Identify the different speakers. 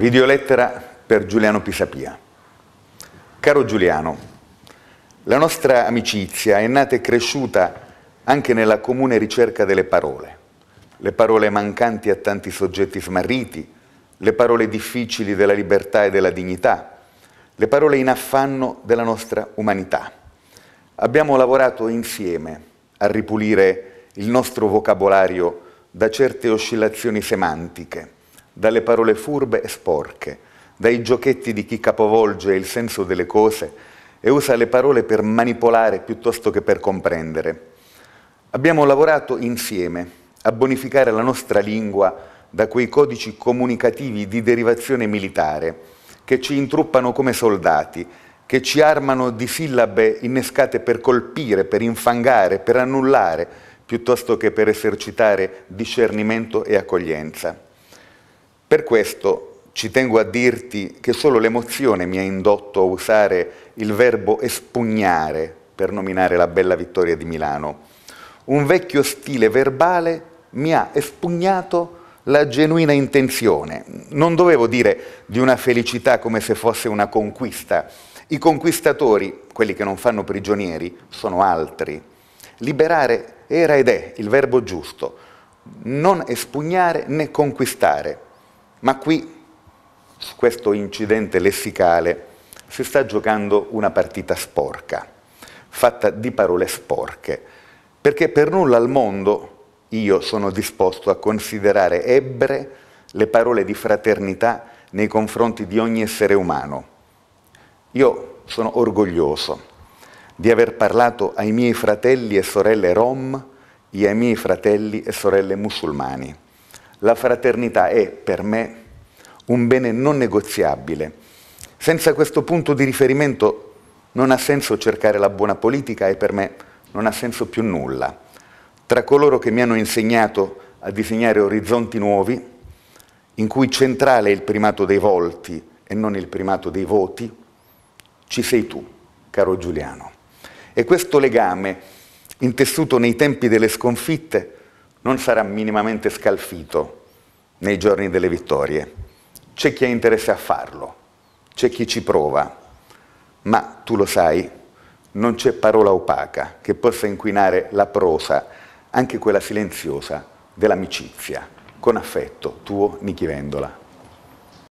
Speaker 1: Videolettera per Giuliano Pisapia. Caro Giuliano, la nostra amicizia è nata e cresciuta anche nella comune ricerca delle parole. Le parole mancanti a tanti soggetti smarriti, le parole difficili della libertà e della dignità, le parole in affanno della nostra umanità. Abbiamo lavorato insieme a ripulire il nostro vocabolario da certe oscillazioni semantiche dalle parole furbe e sporche, dai giochetti di chi capovolge il senso delle cose e usa le parole per manipolare piuttosto che per comprendere. Abbiamo lavorato insieme a bonificare la nostra lingua da quei codici comunicativi di derivazione militare che ci intruppano come soldati che ci armano di sillabe innescate per colpire, per infangare, per annullare, piuttosto che per esercitare discernimento e accoglienza. Per questo ci tengo a dirti che solo l'emozione mi ha indotto a usare il verbo espugnare per nominare la bella vittoria di Milano. Un vecchio stile verbale mi ha espugnato la genuina intenzione. Non dovevo dire di una felicità come se fosse una conquista. I conquistatori, quelli che non fanno prigionieri, sono altri. Liberare era ed è il verbo giusto. Non espugnare né conquistare. Ma qui, su questo incidente lessicale, si sta giocando una partita sporca, fatta di parole sporche, perché per nulla al mondo io sono disposto a considerare ebbre le parole di fraternità nei confronti di ogni essere umano. Io sono orgoglioso di aver parlato ai miei fratelli e sorelle rom e ai miei fratelli e sorelle musulmani. La fraternità è, per me, un bene non negoziabile. Senza questo punto di riferimento non ha senso cercare la buona politica e per me non ha senso più nulla. Tra coloro che mi hanno insegnato a disegnare orizzonti nuovi, in cui centrale è il primato dei volti e non il primato dei voti, ci sei tu, caro Giuliano. E questo legame, intessuto nei tempi delle sconfitte, non sarà minimamente scalfito nei giorni delle vittorie. C'è chi ha interesse a farlo, c'è chi ci prova, ma tu lo sai, non c'è parola opaca che possa inquinare la prosa, anche quella silenziosa, dell'amicizia. Con affetto, tuo Nichi Vendola.